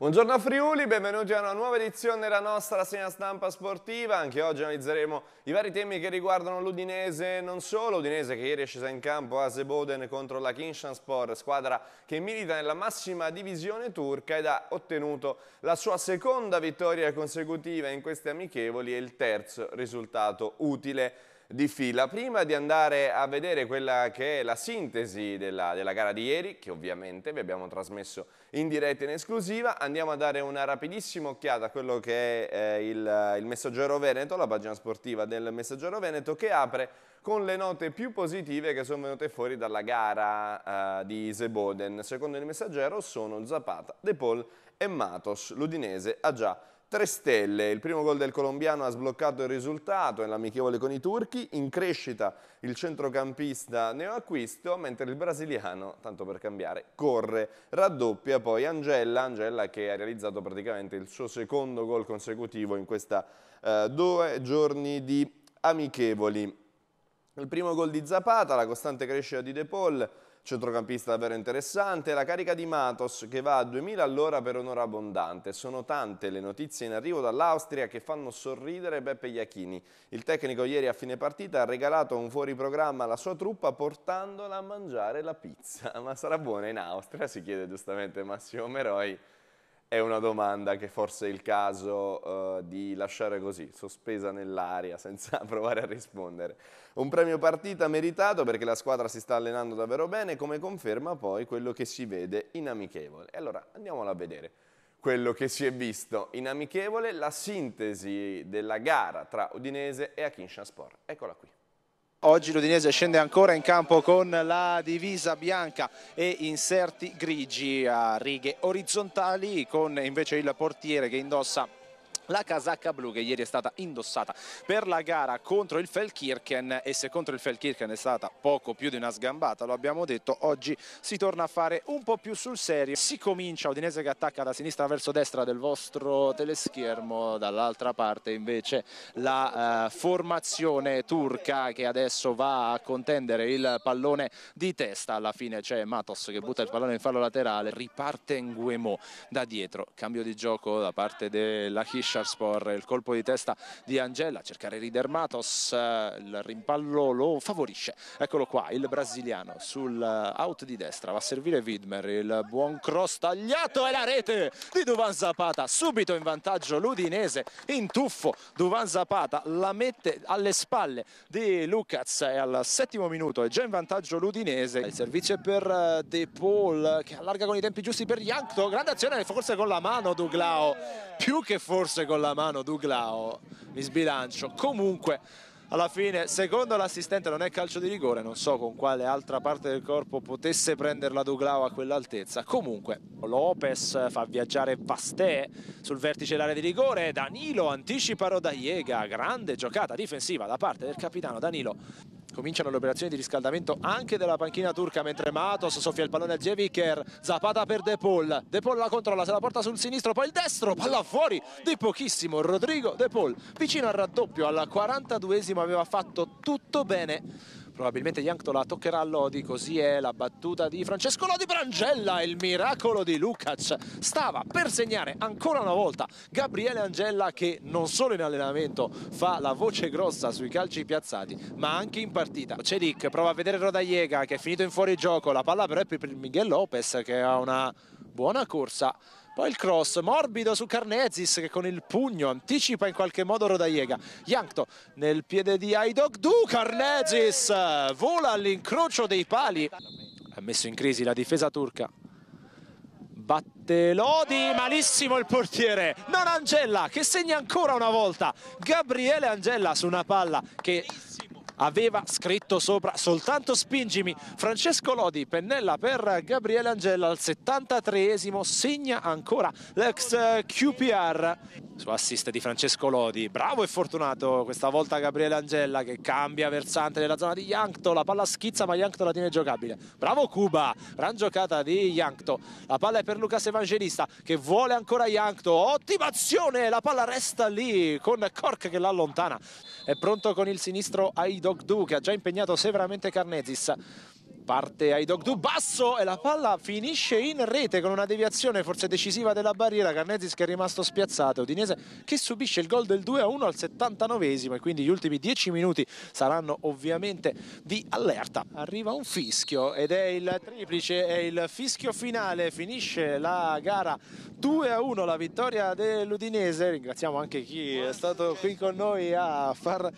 Buongiorno a Friuli, benvenuti a una nuova edizione della nostra segna stampa sportiva. Anche oggi analizzeremo i vari temi che riguardano l'Udinese e non solo. L'Udinese che ieri è scesa in campo a Zeboden contro la Sport, squadra che milita nella massima divisione turca ed ha ottenuto la sua seconda vittoria consecutiva in queste amichevoli e il terzo risultato utile di fila. Prima di andare a vedere quella che è la sintesi della, della gara di ieri, che ovviamente vi abbiamo trasmesso in diretta in esclusiva, andiamo a dare una rapidissima occhiata a quello che è eh, il, il Messaggero Veneto, la pagina sportiva del Messaggero Veneto, che apre con le note più positive che sono venute fuori dalla gara uh, di Iseboden. Secondo il messaggero sono Zapata, De Paul e Matos. L'Udinese ha già 3 stelle, il primo gol del colombiano ha sbloccato il risultato nell'amichevole con i turchi, in crescita il centrocampista neoacquisto, mentre il brasiliano, tanto per cambiare, corre, raddoppia poi Angella, Angella che ha realizzato praticamente il suo secondo gol consecutivo in questi eh, due giorni di amichevoli. Il primo gol di Zapata, la costante crescita di De Paul, Centrocampista davvero interessante, la carica di Matos che va a 2000 all'ora per un'ora abbondante. Sono tante le notizie in arrivo dall'Austria che fanno sorridere Beppe Iachini. Il tecnico ieri a fine partita ha regalato un fuoriprogramma alla sua truppa portandola a mangiare la pizza. Ma sarà buona in Austria? Si chiede giustamente Massimo Meroi. È una domanda che forse è il caso uh, di lasciare così, sospesa nell'aria, senza provare a rispondere. Un premio partita meritato perché la squadra si sta allenando davvero bene, come conferma poi quello che si vede in amichevole. E allora andiamola a vedere quello che si è visto in amichevole, la sintesi della gara tra Udinese e Akinsham Sport. Eccola qui. Oggi l'Udinese scende ancora in campo con la divisa bianca e inserti grigi a righe orizzontali con invece il portiere che indossa la casacca blu che ieri è stata indossata per la gara contro il Felkirchen e se contro il Felkirchen è stata poco più di una sgambata, lo abbiamo detto, oggi si torna a fare un po' più sul serio. Si comincia Udinese che attacca da sinistra verso destra del vostro teleschermo, dall'altra parte invece la eh, formazione turca che adesso va a contendere il pallone di testa, alla fine c'è Matos che butta il pallone in fallo laterale, riparte Nguemo da dietro, cambio di gioco da parte della Hisha Scarspor, il colpo di testa di Angela, cercare Ridermatos, eh, il rimpallo lo favorisce, eccolo qua il brasiliano sul eh, out di destra, va a servire Widmer, il buon cross tagliato e la rete di Duvan Zapata, subito in vantaggio l'Udinese, in tuffo Duvan Zapata la mette alle spalle di Lucas e al settimo minuto è già in vantaggio l'Udinese, il servizio è per eh, De Paul che allarga con i tempi giusti per Jankto, grande azione forse con la mano Duglao, più che forse vince con la mano Duglao, mi sbilancio. Comunque alla fine secondo l'assistente non è calcio di rigore non so con quale altra parte del corpo potesse prenderla Duglao a quell'altezza comunque Lopez fa viaggiare Pastè sul vertice dell'area di rigore Danilo anticipa Rodaiega grande giocata difensiva da parte del capitano Danilo cominciano le operazioni di riscaldamento anche della panchina turca mentre Matos soffia il pallone a Zeviker Zapata per De Paul De Paul la controlla se la porta sul sinistro poi il destro palla fuori di pochissimo Rodrigo De Paul vicino al raddoppio al 42esimo aveva fatto tutto bene probabilmente Janktola toccherà a Lodi, così è la battuta di Francesco Lodi Brangella, il miracolo di Lukac, stava per segnare ancora una volta Gabriele Angella che non solo in allenamento fa la voce grossa sui calci piazzati ma anche in partita. Celic prova a vedere Rodaiega che è finito in fuori gioco, la palla però è per Miguel Lopez che ha una buona corsa poi il cross morbido su Carnezis che con il pugno anticipa in qualche modo Rodaiega. Jankto nel piede di Aidog Du, Carnezis vola all'incrocio dei pali. Ha messo in crisi la difesa turca. Batte Lodi, malissimo il portiere, non Angella che segna ancora una volta. Gabriele Angella su una palla che aveva scritto sopra soltanto spingimi Francesco Lodi pennella per Gabriele Angella al 73esimo segna ancora l'ex QPR su assist di Francesco Lodi bravo e fortunato questa volta Gabriele Angella che cambia versante nella zona di Yankto la palla schizza ma Yankto la tiene giocabile bravo Cuba gran giocata di Yankto la palla è per Lucas Evangelista che vuole ancora Yankto ottima azione la palla resta lì con Cork che l'allontana. è pronto con il sinistro Aidogdu che ha già impegnato severamente Carnezis parte ai dog du basso e la palla finisce in rete con una deviazione forse decisiva della barriera Carnezis che è rimasto spiazzato Udinese che subisce il gol del 2-1 a al 79esimo e quindi gli ultimi 10 minuti saranno ovviamente di allerta arriva un fischio ed è il triplice è il fischio finale finisce la gara 2-1 a la vittoria dell'Udinese ringraziamo anche chi è stato qui con noi a far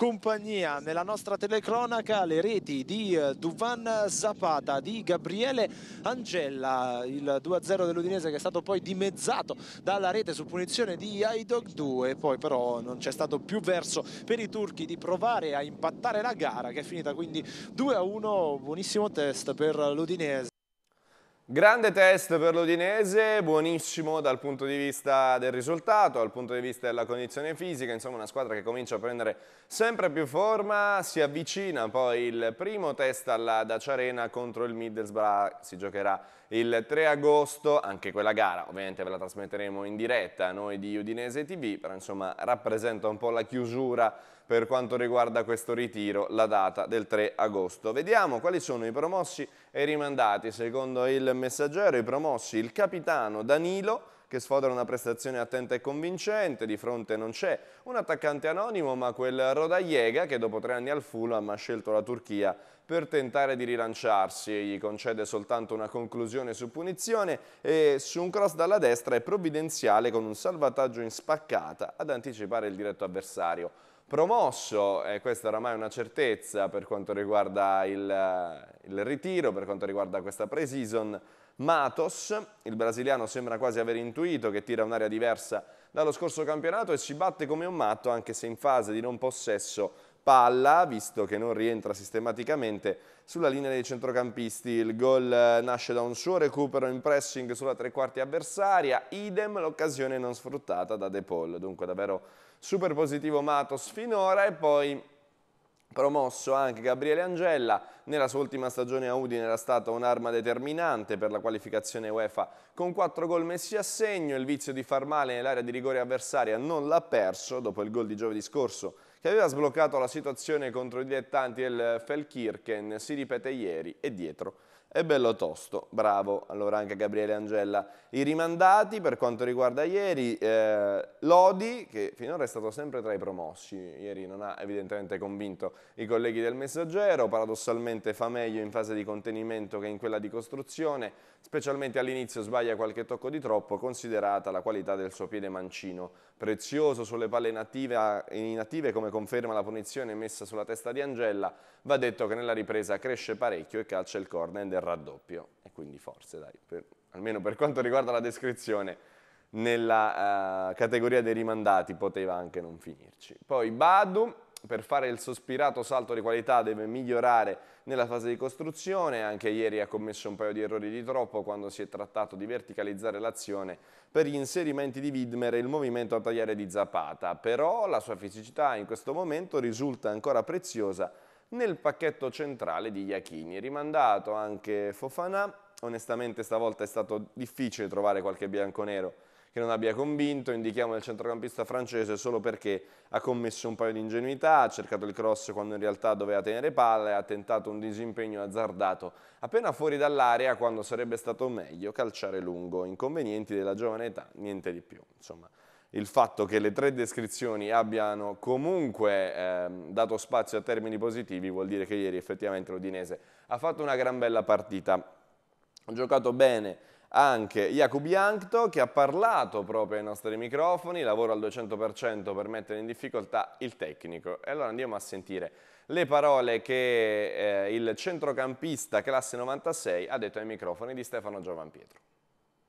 compagnia nella nostra telecronaca le reti di eh, Duvan Zapata, di Gabriele Angella, il 2-0 dell'Udinese che è stato poi dimezzato dalla rete su punizione di Aidog 2, poi però non c'è stato più verso per i turchi di provare a impattare la gara che è finita quindi 2-1, buonissimo test per l'Udinese Grande test per l'Udinese, buonissimo dal punto di vista del risultato, dal punto di vista della condizione fisica, insomma una squadra che comincia a prendere sempre più forma, si avvicina poi il primo test alla Dacia Arena contro il Middlesbrough, si giocherà il 3 agosto, anche quella gara ovviamente ve la trasmetteremo in diretta noi di Udinese TV, però insomma rappresenta un po' la chiusura per quanto riguarda questo ritiro la data del 3 agosto. Vediamo quali sono i promossi e i rimandati. Secondo il messaggero i promossi il capitano Danilo che sfodera una prestazione attenta e convincente, di fronte non c'è un attaccante anonimo ma quel Rodaiega che dopo tre anni al Fulham ha scelto la Turchia per tentare di rilanciarsi, gli concede soltanto una conclusione su punizione e su un cross dalla destra è provvidenziale con un salvataggio in spaccata ad anticipare il diretto avversario promosso, e questa oramai è una certezza per quanto riguarda il, il ritiro, per quanto riguarda questa pre-season, Matos, il brasiliano sembra quasi aver intuito che tira un'area diversa dallo scorso campionato e si batte come un matto anche se in fase di non possesso palla, visto che non rientra sistematicamente sulla linea dei centrocampisti. Il gol eh, nasce da un suo recupero in pressing sulla tre quarti avversaria, idem l'occasione non sfruttata da De Paul, dunque davvero super positivo Matos finora e poi promosso anche Gabriele Angella, nella sua ultima stagione a Udine era stata un'arma determinante per la qualificazione UEFA con 4 gol messi a segno, il vizio di far male nell'area di rigore avversaria non l'ha perso dopo il gol di giovedì scorso che aveva sbloccato la situazione contro i dilettanti del Felkirchen, si ripete ieri e dietro. È bello tosto, bravo, allora anche Gabriele Angella. I rimandati per quanto riguarda ieri, eh, Lodi, che finora è stato sempre tra i promossi, ieri non ha evidentemente convinto i colleghi del messaggero, paradossalmente fa meglio in fase di contenimento che in quella di costruzione, specialmente all'inizio sbaglia qualche tocco di troppo, considerata la qualità del suo piede mancino, prezioso sulle palle native, inattive come conferma la punizione messa sulla testa di Angella, va detto che nella ripresa cresce parecchio e calcia il corner del raddoppio. E quindi forse, dai, per, almeno per quanto riguarda la descrizione, nella uh, categoria dei rimandati poteva anche non finirci. Poi Badu, per fare il sospirato salto di qualità deve migliorare nella fase di costruzione, anche ieri ha commesso un paio di errori di troppo quando si è trattato di verticalizzare l'azione per gli inserimenti di Widmer e il movimento a tagliare di Zapata, però la sua fisicità in questo momento risulta ancora preziosa nel pacchetto centrale di Iachini, rimandato anche Fofana, onestamente stavolta è stato difficile trovare qualche bianco-nero che non abbia convinto, indichiamo il centrocampista francese solo perché ha commesso un paio di ingenuità, ha cercato il cross quando in realtà doveva tenere palle, ha tentato un disimpegno azzardato appena fuori dall'area quando sarebbe stato meglio calciare lungo, inconvenienti della giovane età, niente di più, insomma il fatto che le tre descrizioni abbiano comunque ehm, dato spazio a termini positivi vuol dire che ieri effettivamente l'Udinese ha fatto una gran bella partita, ha giocato bene, anche Jacob Jankto che ha parlato proprio ai nostri microfoni, lavoro al 200% per mettere in difficoltà il tecnico. E allora andiamo a sentire le parole che eh, il centrocampista classe 96 ha detto ai microfoni di Stefano Giovan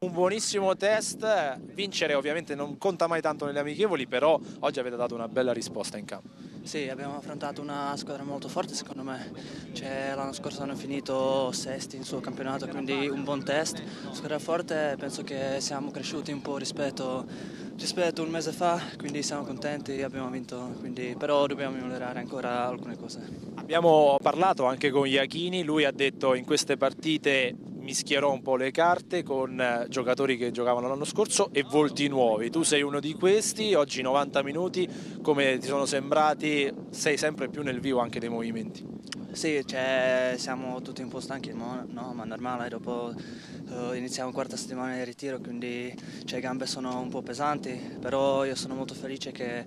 un buonissimo test, vincere ovviamente non conta mai tanto nelle amichevoli, però oggi avete dato una bella risposta in campo. Sì, abbiamo affrontato una squadra molto forte secondo me, cioè, l'anno scorso hanno finito sesti in suo campionato, quindi un buon test, squadra forte, penso che siamo cresciuti un po' rispetto, rispetto un mese fa, quindi siamo contenti, abbiamo vinto, quindi, però dobbiamo migliorare ancora alcune cose. Abbiamo parlato anche con Iachini, lui ha detto in queste partite mischierò un po' le carte con eh, giocatori che giocavano l'anno scorso e volti nuovi. Tu sei uno di questi, oggi 90 minuti, come ti sono sembrati, sei sempre più nel vivo anche dei movimenti. Sì, cioè, siamo tutti un po' stanchi, ma, no, ma normale, dopo uh, eh, iniziamo quarta settimana di ritiro, quindi cioè, le gambe sono un po' pesanti, però io sono molto felice che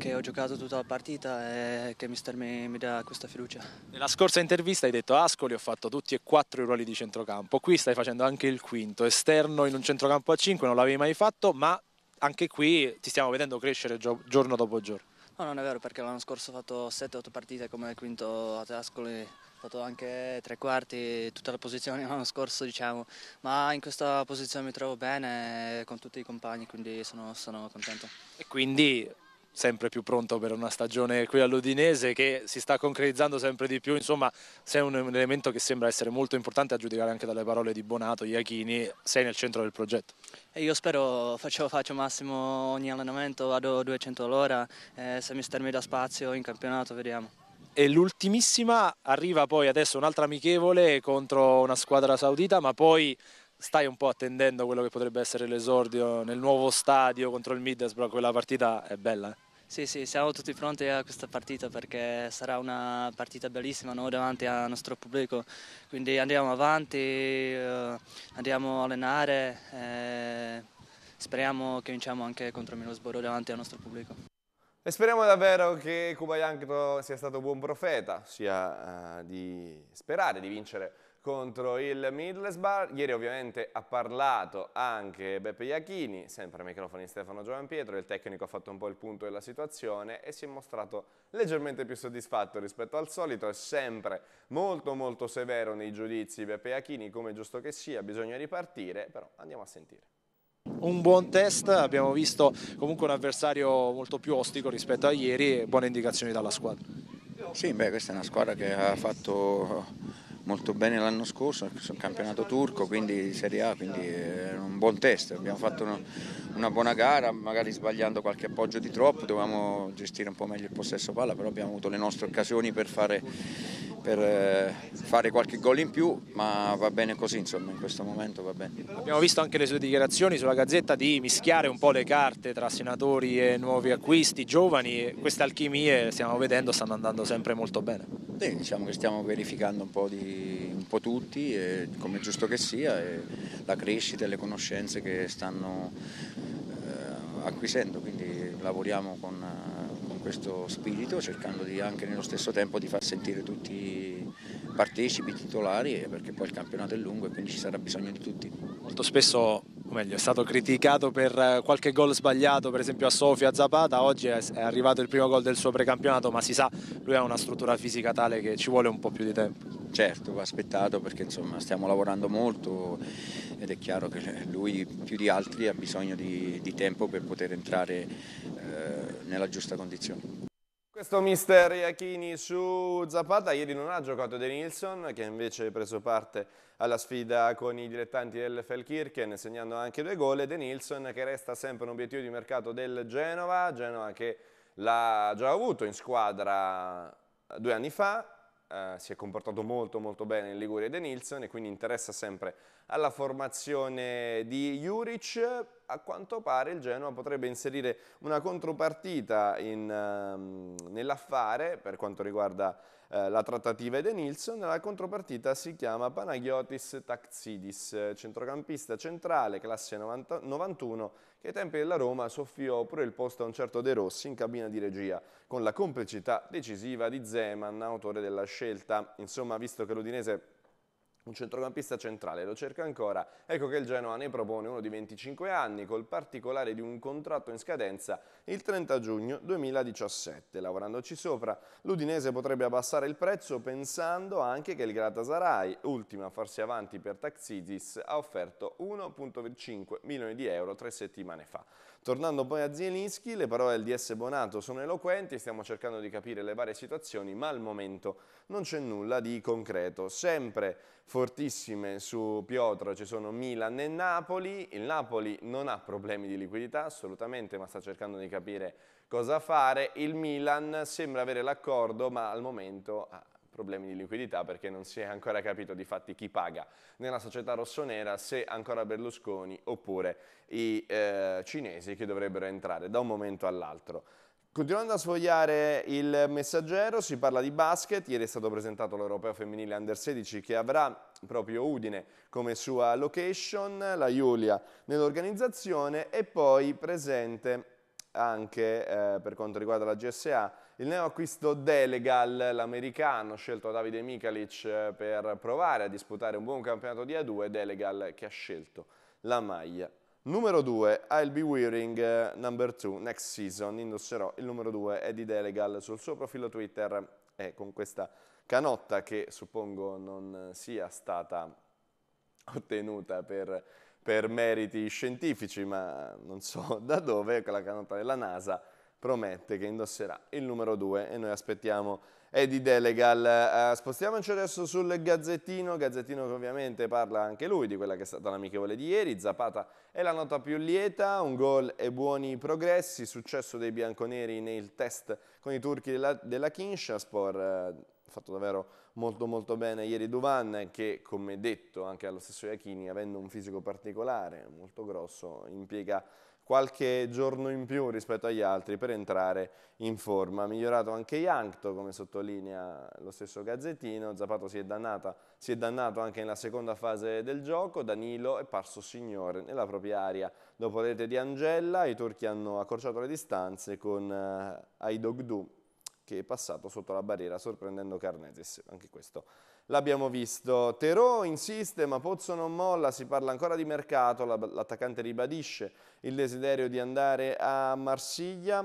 che ho giocato tutta la partita e che mister mi, mi dà questa fiducia. Nella scorsa intervista hai detto Ascoli ho fatto tutti e quattro i ruoli di centrocampo, qui stai facendo anche il quinto, esterno in un centrocampo a 5 non l'avevi mai fatto ma anche qui ti stiamo vedendo crescere giorno dopo giorno. No, non è vero perché l'anno scorso ho fatto 7-8 partite come quinto a Ascoli, ho fatto anche tre quarti, tutta la posizione l'anno scorso diciamo, ma in questa posizione mi trovo bene con tutti i compagni quindi sono, sono contento. E quindi sempre più pronto per una stagione qui all'Udinese che si sta concretizzando sempre di più, insomma sei un elemento che sembra essere molto importante a giudicare anche dalle parole di Bonato, Iachini, sei nel centro del progetto. E io spero, faccio, faccio massimo ogni allenamento, vado 200 all'ora, eh, se mi stermi da spazio in campionato vediamo. E l'ultimissima arriva poi adesso un'altra amichevole contro una squadra saudita ma poi stai un po' attendendo quello che potrebbe essere l'esordio nel nuovo stadio contro il Middlesbrough, quella partita è bella. Eh? Sì, sì, siamo tutti pronti a questa partita perché sarà una partita bellissima noi davanti al nostro pubblico, quindi andiamo avanti, eh, andiamo a allenare e eh, speriamo che vinciamo anche contro Middlesbrough davanti al nostro pubblico. E speriamo davvero che Kubayankro sia stato buon profeta, sia uh, di sperare di vincere contro il Middlesbrough. Ieri ovviamente ha parlato anche Beppe Iachini, sempre ai microfoni Stefano Giovan Pietro, il tecnico ha fatto un po' il punto della situazione e si è mostrato leggermente più soddisfatto rispetto al solito, è sempre molto molto severo nei giudizi Beppe Iachini, come giusto che sia, bisogna ripartire, però andiamo a sentire. Un buon test, abbiamo visto comunque un avversario molto più ostico rispetto a ieri buone indicazioni dalla squadra. Sì, beh, questa è una squadra che ha fatto molto bene l'anno scorso, sul campionato turco, quindi Serie A, quindi era eh, un buon test, abbiamo fatto uno, una buona gara, magari sbagliando qualche appoggio di troppo, dovevamo gestire un po' meglio il possesso palla, però abbiamo avuto le nostre occasioni per fare, per eh, fare qualche gol in più, ma va bene così, insomma, in questo momento va bene. Abbiamo visto anche le sue dichiarazioni sulla Gazzetta di mischiare un po' le carte tra senatori e nuovi acquisti, giovani, queste alchimie stiamo vedendo stanno andando sempre molto bene contenti, diciamo che stiamo verificando un po, di, un po tutti, come è giusto che sia, la crescita e le conoscenze che stanno eh, acquisendo, quindi lavoriamo con, con, questo spirito, cercando di, anche nello stesso tempo di far sentire tutti i partecipi, i titolari, perché poi il campionato è lungo e quindi ci sarà bisogno di tutti. Molto spesso o meglio è stato criticato per eh, qualche gol sbagliato per esempio a Sofia Zapata oggi è arrivato il primo gol del suo precampionato ma si sa lui ha una struttura fisica tale che ci vuole un po' più di tempo certo va aspettato perché insomma stiamo lavorando molto ed è chiaro che lui più di altri ha bisogno di, di tempo per poter entrare eh, nella giusta condizione questo mister Iachini su Zapata, ieri non ha giocato De Nilsson che invece ha preso parte alla sfida con i dilettanti del Felkirchen segnando anche due gol e De Nilsson che resta sempre un obiettivo di mercato del Genova, Genova che l'ha già avuto in squadra due anni fa eh, si è comportato molto molto bene in Liguria ed Enilson e quindi interessa sempre alla formazione di Juric. A quanto pare il Genoa potrebbe inserire una contropartita in, ehm, nell'affare per quanto riguarda eh, la trattativa ed Enilson. La contropartita si chiama Panagiotis Taxidis, centrocampista centrale, classe 90, 91 che ai tempi della Roma soffiò pure il posto a un certo De Rossi in cabina di regia, con la complicità decisiva di Zeman, autore della scelta. Insomma, visto che l'Udinese un centrocampista centrale, lo cerca ancora. Ecco che il Genoa ne propone uno di 25 anni, col particolare di un contratto in scadenza il 30 giugno 2017. Lavorandoci sopra, l'Udinese potrebbe abbassare il prezzo pensando anche che il Galatasaray, ultima a farsi avanti per Taxidis, ha offerto 1,5 milioni di euro tre settimane fa. Tornando poi a Zielinski, le parole del DS Bonato sono eloquenti, stiamo cercando di capire le varie situazioni, ma al momento non c'è nulla di concreto. Sempre fortissime su Piotro ci sono Milan e Napoli, il Napoli non ha problemi di liquidità assolutamente ma sta cercando di capire cosa fare, il Milan sembra avere l'accordo ma al momento ha problemi di liquidità perché non si è ancora capito di fatti chi paga nella società rossonera se ancora Berlusconi oppure i eh, cinesi che dovrebbero entrare da un momento all'altro. Continuando a sfogliare il messaggero, si parla di basket, ieri è stato presentato l'Europeo femminile Under 16 che avrà proprio Udine come sua location, la Giulia nell'organizzazione e poi presente anche eh, per quanto riguarda la GSA il neoacquisto Delegal, l'americano scelto da Davide Mikalic eh, per provare a disputare un buon campionato di A2, Delegal che ha scelto la maglia Numero 2, I'll be wearing uh, number 2 next season, indosserò il numero 2 Eddie Delegal sul suo profilo Twitter e con questa canotta che suppongo non sia stata ottenuta per, per meriti scientifici ma non so da dove, con la canotta della NASA, promette che indosserà il numero 2 e noi aspettiamo Eddie Delegal. Uh, spostiamoci adesso sul Gazzettino, Gazzettino che ovviamente parla anche lui di quella che è stata l'amichevole di ieri, Zapata è la nota più lieta, un gol e buoni progressi, successo dei bianconeri nel test con i turchi della, della Kinshasa, uh, fatto davvero molto molto bene ieri Duvan che come detto anche allo stesso Iachini avendo un fisico particolare molto grosso impiega qualche giorno in più rispetto agli altri per entrare in forma. Ha migliorato anche Yankto, come sottolinea lo stesso Gazzettino. Zapato si è, dannata, si è dannato anche nella seconda fase del gioco. Danilo è parso signore nella propria area. Dopo la rete di Angella, i turchi hanno accorciato le distanze con uh, Aidogdu, che è passato sotto la barriera, sorprendendo Carnesis. Anche questo l'abbiamo visto. Terò insiste ma Pozzo non molla, si parla ancora di mercato, l'attaccante ribadisce il desiderio di andare a Marsiglia.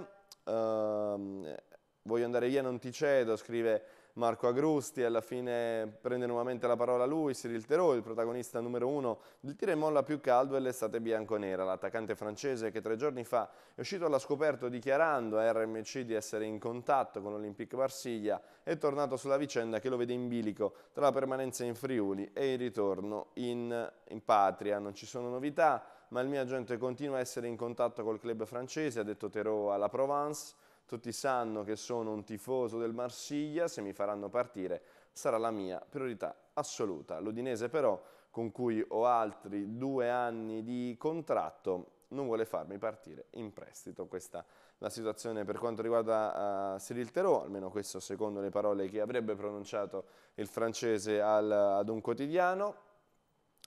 Ehm, voglio andare via, non ti cedo, scrive Marco Agrusti, alla fine prende nuovamente la parola lui, Cyril Terò, il protagonista numero uno del tiro e molla più caldo è l'estate bianconera, l'attaccante francese che tre giorni fa è uscito alla scoperta dichiarando a RMC di essere in contatto con l'Olympique Marsiglia, è tornato sulla vicenda che lo vede in bilico tra la permanenza in Friuli e il ritorno in, in patria. Non ci sono novità, ma il mio agente continua a essere in contatto col club francese, ha detto Terò alla Provence, tutti sanno che sono un tifoso del Marsiglia, se mi faranno partire sarà la mia priorità assoluta. L'Udinese però, con cui ho altri due anni di contratto, non vuole farmi partire in prestito. Questa è la situazione per quanto riguarda uh, Cyril Terò, almeno questo secondo le parole che avrebbe pronunciato il francese al, ad un quotidiano.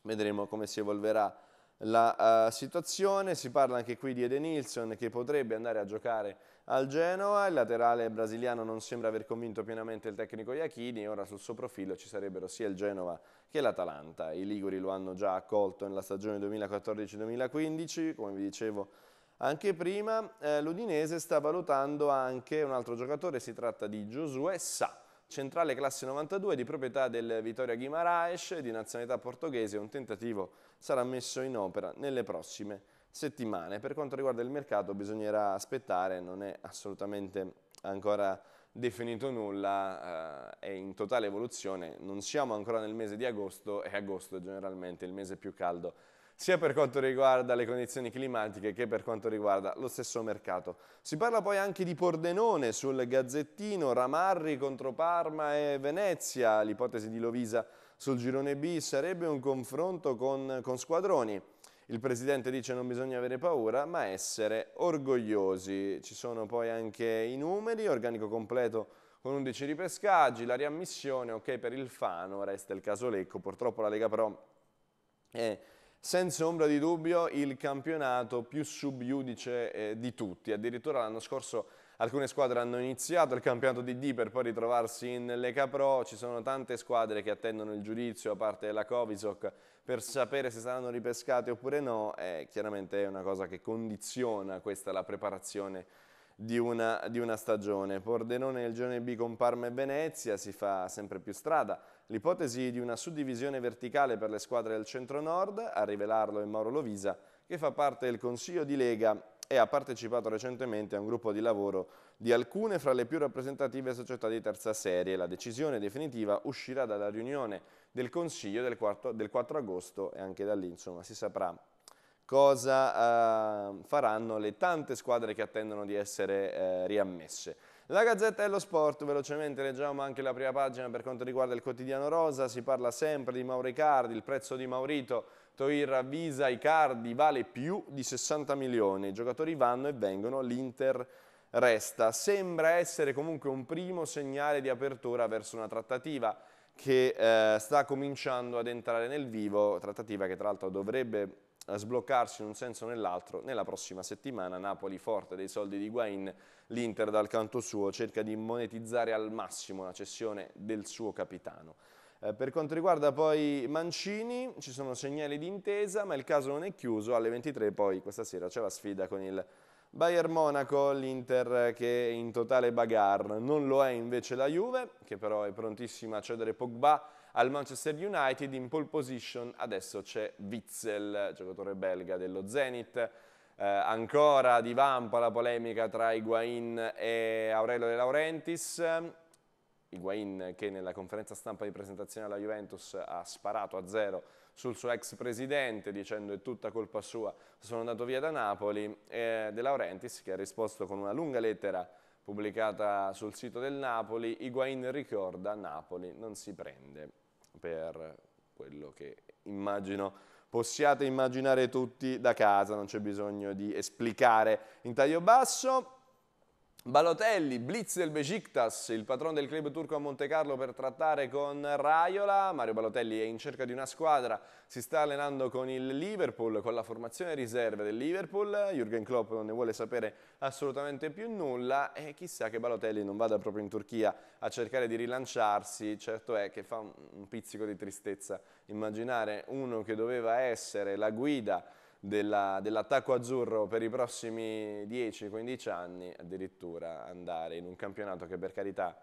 Vedremo come si evolverà la uh, situazione. Si parla anche qui di Edenilson che potrebbe andare a giocare al Genoa, il laterale brasiliano non sembra aver convinto pienamente il tecnico Iachini, ora sul suo profilo ci sarebbero sia il Genova che l'Atalanta, i Liguri lo hanno già accolto nella stagione 2014-2015, come vi dicevo anche prima, eh, l'Udinese sta valutando anche un altro giocatore, si tratta di Giosuè Sa, centrale classe 92 di proprietà del Vittoria Guimaraes di nazionalità portoghese, un tentativo sarà messo in opera nelle prossime settimane settimane. Per quanto riguarda il mercato bisognerà aspettare, non è assolutamente ancora definito nulla, eh, è in totale evoluzione, non siamo ancora nel mese di agosto e agosto è generalmente il mese più caldo sia per quanto riguarda le condizioni climatiche che per quanto riguarda lo stesso mercato. Si parla poi anche di Pordenone sul Gazzettino, Ramarri contro Parma e Venezia, l'ipotesi di Lovisa sul girone B sarebbe un confronto con, con squadroni. Il presidente dice non bisogna avere paura, ma essere orgogliosi. Ci sono poi anche i numeri, organico completo con 11 ripescaggi, la riammissione, ok per il Fano, resta il caso Lecco, purtroppo la Lega Pro è senza ombra di dubbio il campionato più subiudice eh, di tutti, addirittura l'anno scorso alcune squadre hanno iniziato il campionato di D per poi ritrovarsi in Lega Pro, ci sono tante squadre che attendono il giudizio a parte la Covisoc per sapere se saranno ripescati oppure no, è chiaramente una cosa che condiziona questa la preparazione di una, di una stagione. Pordenone nel giorno B con Parma e Venezia si fa sempre più strada. L'ipotesi di una suddivisione verticale per le squadre del centro-nord, a rivelarlo è Mauro Lovisa, che fa parte del Consiglio di Lega e ha partecipato recentemente a un gruppo di lavoro di alcune fra le più rappresentative società di terza serie. La decisione definitiva uscirà dalla riunione del Consiglio del 4, del 4 agosto e anche da lì insomma, si saprà cosa eh, faranno le tante squadre che attendono di essere eh, riammesse. La Gazzetta dello Sport, velocemente leggiamo anche la prima pagina per quanto riguarda il quotidiano Rosa, si parla sempre di Mauricardi, il prezzo di Maurito Toira, Visa, Icardi vale più di 60 milioni, i giocatori vanno e vengono, l'Inter resta. Sembra essere comunque un primo segnale di apertura verso una trattativa che eh, sta cominciando ad entrare nel vivo, trattativa che tra l'altro dovrebbe eh, sbloccarsi in un senso o nell'altro nella prossima settimana. Napoli forte dei soldi di Guain, l'Inter dal canto suo cerca di monetizzare al massimo la cessione del suo capitano. Eh, per quanto riguarda poi Mancini, ci sono segnali di intesa, ma il caso non è chiuso, alle 23 poi questa sera c'è la sfida con il Bayern Monaco, l'Inter che è in totale bagarre, non lo è invece la Juve, che però è prontissima a cedere Pogba al Manchester United, in pole position adesso c'è Witzel, giocatore belga dello Zenit, eh, ancora divampa la polemica tra Higuain e Aurelio De Laurentiis, Higuain che nella conferenza stampa di presentazione alla Juventus ha sparato a zero sul suo ex presidente dicendo è tutta colpa sua, sono andato via da Napoli e De Laurentiis che ha risposto con una lunga lettera pubblicata sul sito del Napoli, Higuain ricorda Napoli non si prende per quello che immagino possiate immaginare tutti da casa, non c'è bisogno di esplicare in taglio basso. Balotelli, blitz del Besiktas, il patrono del club turco a Monte Carlo per trattare con Raiola. Mario Balotelli è in cerca di una squadra, si sta allenando con il Liverpool, con la formazione riserve del Liverpool. Jürgen Klopp non ne vuole sapere assolutamente più nulla e chissà che Balotelli non vada proprio in Turchia a cercare di rilanciarsi. Certo è che fa un pizzico di tristezza immaginare uno che doveva essere la guida dell'attacco azzurro per i prossimi 10-15 anni, addirittura andare in un campionato che per carità,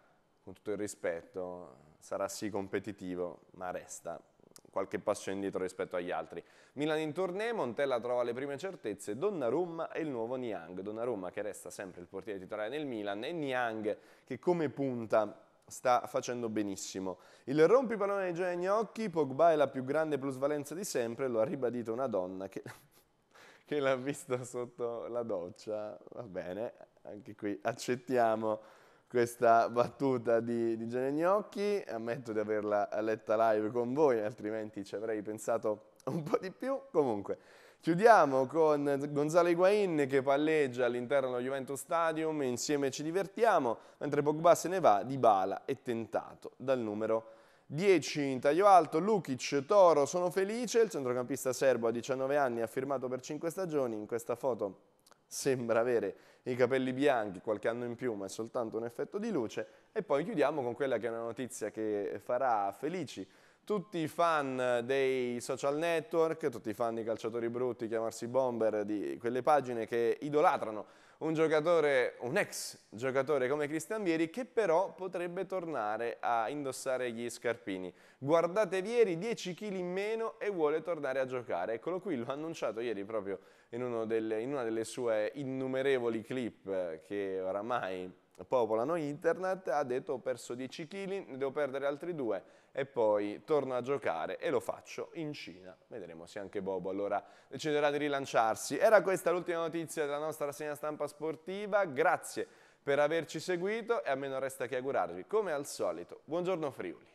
con tutto il rispetto, sarà sì competitivo, ma resta qualche passo indietro rispetto agli altri. Milan in tournée, Montella trova le prime certezze, Donnarumma e il nuovo Niang. Donnarumma che resta sempre il portiere titolare nel Milan e Niang che come punta sta facendo benissimo. Il rompipallone di Gianni Gnocchi, Pogba è la più grande plusvalenza di sempre, lo ha ribadito una donna che, che l'ha vista sotto la doccia. Va bene, anche qui accettiamo questa battuta di, di Gianni Gnocchi, ammetto di averla letta live con voi, altrimenti ci avrei pensato un po' di più comunque. Chiudiamo con Gonzalo Higuain che palleggia all'interno dello Juventus Stadium, insieme ci divertiamo, mentre Pogba se ne va, Dybala è tentato dal numero 10 in taglio alto, Lukic, Toro, sono felice, il centrocampista serbo a 19 anni ha firmato per 5 stagioni, in questa foto sembra avere i capelli bianchi, qualche anno in più, ma è soltanto un effetto di luce, e poi chiudiamo con quella che è una notizia che farà felici tutti i fan dei social network, tutti i fan di calciatori brutti, chiamarsi bomber, di quelle pagine che idolatrano un giocatore, un ex giocatore come Cristian Vieri che però potrebbe tornare a indossare gli scarpini. Guardate Vieri, 10 kg in meno e vuole tornare a giocare. Eccolo qui, l'ho annunciato ieri proprio in, delle, in una delle sue innumerevoli clip eh, che oramai popolano internet, ha detto ho perso 10 kg, ne devo perdere altri due e poi torno a giocare e lo faccio in Cina. Vedremo se anche Bobo allora deciderà di rilanciarsi. Era questa l'ultima notizia della nostra rassegna stampa sportiva, grazie per averci seguito e a me non resta che augurarvi, come al solito, buongiorno Friuli.